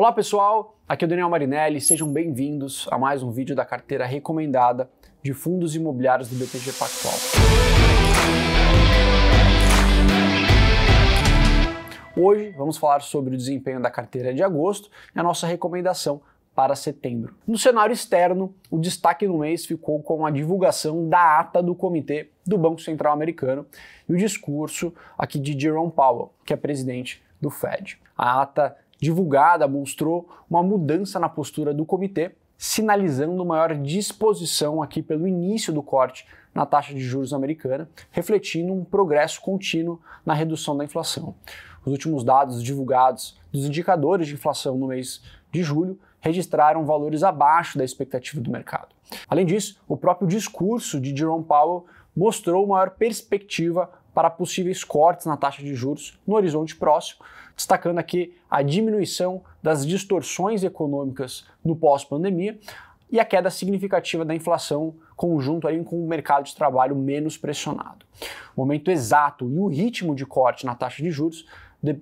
Olá pessoal, aqui é o Daniel Marinelli, sejam bem-vindos a mais um vídeo da carteira recomendada de fundos imobiliários do BTG Pactual. Hoje vamos falar sobre o desempenho da carteira de agosto e a nossa recomendação para setembro. No cenário externo, o destaque no mês ficou com a divulgação da ata do Comitê do Banco Central Americano e o discurso aqui de Jerome Powell, que é presidente do Fed. A ata divulgada mostrou uma mudança na postura do comitê, sinalizando maior disposição aqui pelo início do corte na taxa de juros americana, refletindo um progresso contínuo na redução da inflação. Os últimos dados divulgados dos indicadores de inflação no mês de julho registraram valores abaixo da expectativa do mercado. Além disso, o próprio discurso de Jerome Powell mostrou maior perspectiva para possíveis cortes na taxa de juros no horizonte próximo, destacando aqui a diminuição das distorções econômicas no pós-pandemia e a queda significativa da inflação conjunto ali com o mercado de trabalho menos pressionado. O momento exato e o ritmo de corte na taxa de juros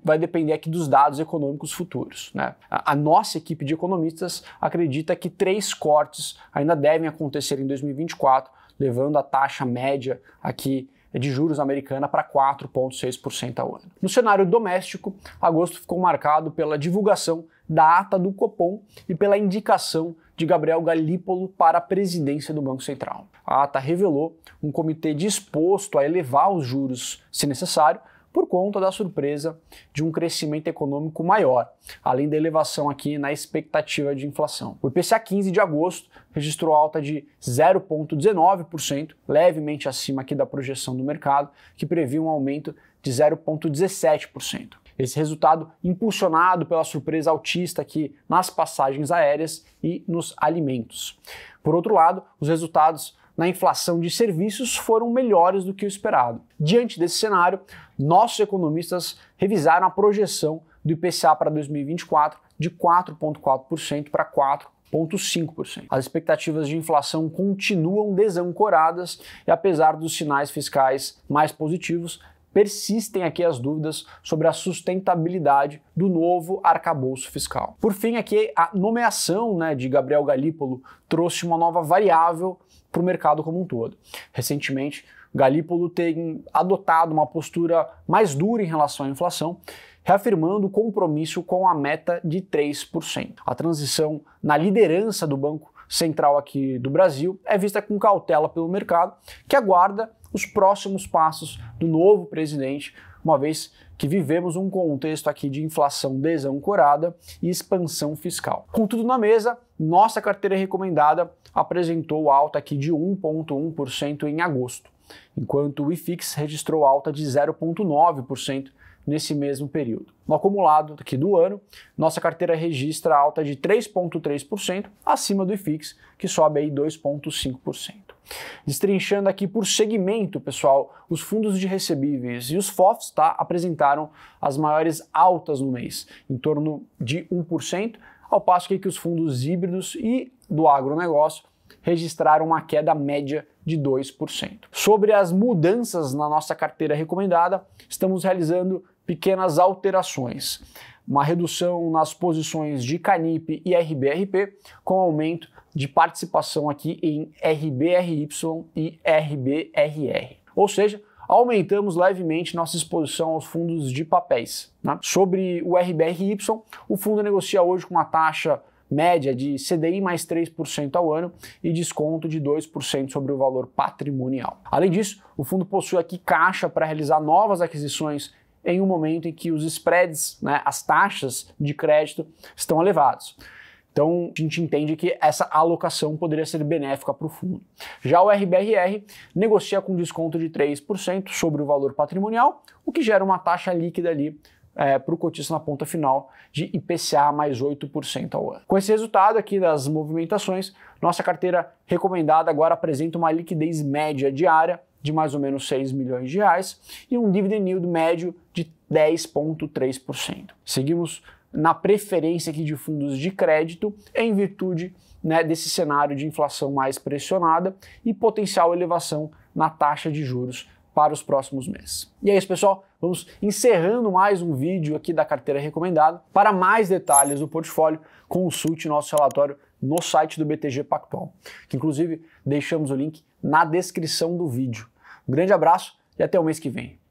vai depender aqui dos dados econômicos futuros. Né? A nossa equipe de economistas acredita que três cortes ainda devem acontecer em 2024, levando a taxa média aqui de juros americana para 4,6% ao ano. No cenário doméstico, agosto ficou marcado pela divulgação da ata do Copom e pela indicação de Gabriel Galípolo para a presidência do Banco Central. A ata revelou um comitê disposto a elevar os juros, se necessário, por conta da surpresa de um crescimento econômico maior, além da elevação aqui na expectativa de inflação. O IPCA 15 de agosto registrou alta de 0,19%, levemente acima aqui da projeção do mercado, que previa um aumento de 0,17%. Esse resultado impulsionado pela surpresa altista aqui nas passagens aéreas e nos alimentos. Por outro lado, os resultados na inflação de serviços foram melhores do que o esperado. Diante desse cenário, nossos economistas revisaram a projeção do IPCA para 2024 de 4,4% para 4,5%. As expectativas de inflação continuam desancoradas e, apesar dos sinais fiscais mais positivos, persistem aqui as dúvidas sobre a sustentabilidade do novo arcabouço fiscal. Por fim, aqui a nomeação né, de Gabriel Galípolo trouxe uma nova variável para o mercado como um todo. Recentemente, Galípolo tem adotado uma postura mais dura em relação à inflação, reafirmando o compromisso com a meta de 3%. A transição na liderança do Banco Central aqui do Brasil é vista com cautela pelo mercado, que aguarda os próximos passos do novo presidente, uma vez que vivemos um contexto aqui de inflação desancorada e expansão fiscal. Contudo, na mesa, nossa carteira recomendada apresentou alta aqui de 1,1% em agosto, enquanto o IFIX registrou alta de 0,9% nesse mesmo período. No acumulado aqui do ano, nossa carteira registra alta de 3,3%, acima do IFIX, que sobe aí 2,5%. Destrinchando aqui por segmento, pessoal, os fundos de recebíveis e os FOFs tá, apresentaram as maiores altas no mês, em torno de 1%, ao passo que, os fundos híbridos e do agronegócio registraram uma queda média de 2%. Sobre as mudanças na nossa carteira recomendada, estamos realizando pequenas alterações. Uma redução nas posições de Canip e RBRP, com aumento de participação aqui em RBRY e RBRR. Ou seja, aumentamos levemente nossa exposição aos fundos de papéis. Né? Sobre o RBRY, o fundo negocia hoje com uma taxa média de CDI mais 3% ao ano e desconto de 2% sobre o valor patrimonial. Além disso, o fundo possui aqui caixa para realizar novas aquisições em um momento em que os spreads, né, as taxas de crédito, estão elevados. Então, a gente entende que essa alocação poderia ser benéfica para o fundo. Já o RBRR negocia com desconto de 3% sobre o valor patrimonial, o que gera uma taxa líquida ali é, para o cotista na ponta final de IPCA mais 8% ao ano. Com esse resultado aqui das movimentações, nossa carteira recomendada agora apresenta uma liquidez média diária de mais ou menos 6 milhões de reais e um dividend yield médio de 10,3%. Seguimos na preferência aqui de fundos de crédito em virtude né, desse cenário de inflação mais pressionada e potencial elevação na taxa de juros para os próximos meses. E é isso, pessoal. Vamos encerrando mais um vídeo aqui da carteira recomendada. Para mais detalhes do portfólio, consulte nosso relatório no site do BTG Pactual, que inclusive deixamos o link na descrição do vídeo. Um grande abraço e até o mês que vem.